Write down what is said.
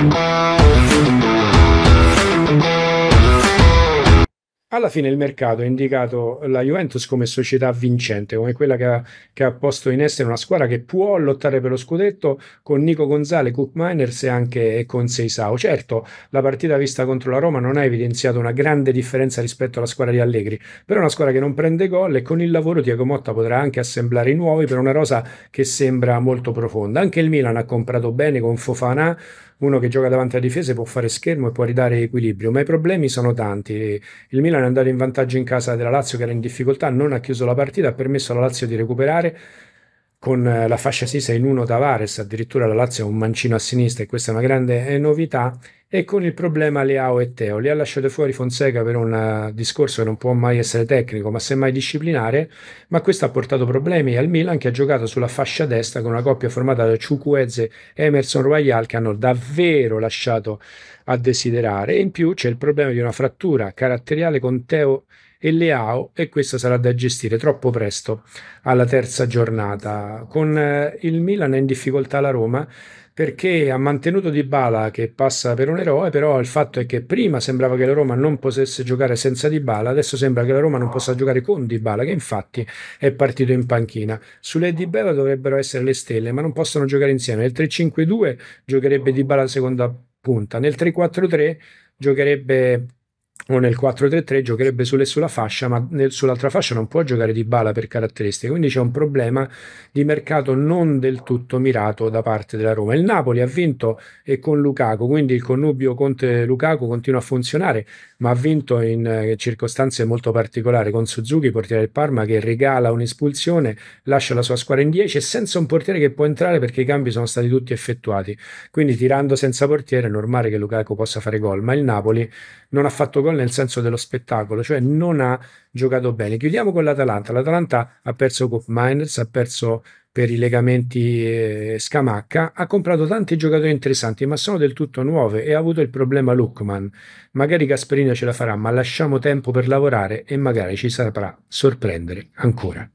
Thank you. alla fine il mercato ha indicato la Juventus come società vincente, come quella che ha, che ha, posto in essere una squadra che può lottare per lo scudetto con Nico Gonzale, Cook Miners e anche con Seisao. Certo, la partita vista contro la Roma non ha evidenziato una grande differenza rispetto alla squadra di Allegri, però è una squadra che non prende gol e con il lavoro Diego Motta potrà anche assemblare i nuovi per una rosa che sembra molto profonda. Anche il Milan ha comprato bene con Fofana uno che gioca davanti alla difesa può fare schermo e può ridare equilibrio, ma i problemi sono tanti. Il Milan andare in vantaggio in casa della Lazio che era in difficoltà, non ha chiuso la partita, ha permesso alla Lazio di recuperare, con eh, la fascia sinistra in uno Tavares, addirittura la Lazio ha un mancino a sinistra e questa è una grande eh, novità, e con il problema Leao e Teo. Li ha lasciati fuori Fonseca per un eh, discorso che non può mai essere tecnico, ma semmai disciplinare, ma questo ha portato problemi al Milan che ha giocato sulla fascia destra con una coppia formata da Ciucueze e Emerson Royal che hanno davvero lasciato a desiderare. E in più c'è il problema di una frattura caratteriale con Teo e Leao e questa sarà da gestire troppo presto alla terza giornata. Con eh, il Milan è in difficoltà la Roma perché ha mantenuto Di Bala che passa per un eroe, però il fatto è che prima sembrava che la Roma non potesse giocare senza Di Bala, adesso sembra che la Roma non possa giocare con Di Bala, che infatti è partito in panchina. Sulle Di Bala dovrebbero essere le stelle, ma non possono giocare insieme. Nel 3-5-2 giocherebbe Di Bala seconda punta, nel 3-4-3 giocherebbe o nel 4-3-3 giocherebbe sulle sulla fascia, ma nel, sull'altra fascia non può giocare di bala per caratteristiche, quindi c'è un problema di mercato non del tutto mirato da parte della Roma. Il Napoli ha vinto e eh, con Lukaku, quindi il connubio Conte-Lukaku continua a funzionare, ma ha vinto in eh, circostanze molto particolari con Suzuki, portiere del Parma, che regala un'espulsione, lascia la sua squadra in 10 e senza un portiere che può entrare perché i cambi sono stati tutti effettuati. Quindi tirando senza portiere è normale che Lukaku possa fare gol, ma il Napoli non ha fatto gol gol nel senso dello spettacolo, cioè non ha giocato bene. Chiudiamo con l'Atalanta. L'Atalanta ha perso Cup Miners, ha perso per i legamenti eh, Scamacca, ha comprato tanti giocatori interessanti, ma sono del tutto nuove e ha avuto il problema Lukman. Magari Gasperino ce la farà, ma lasciamo tempo per lavorare e magari ci saprà sorprendere ancora.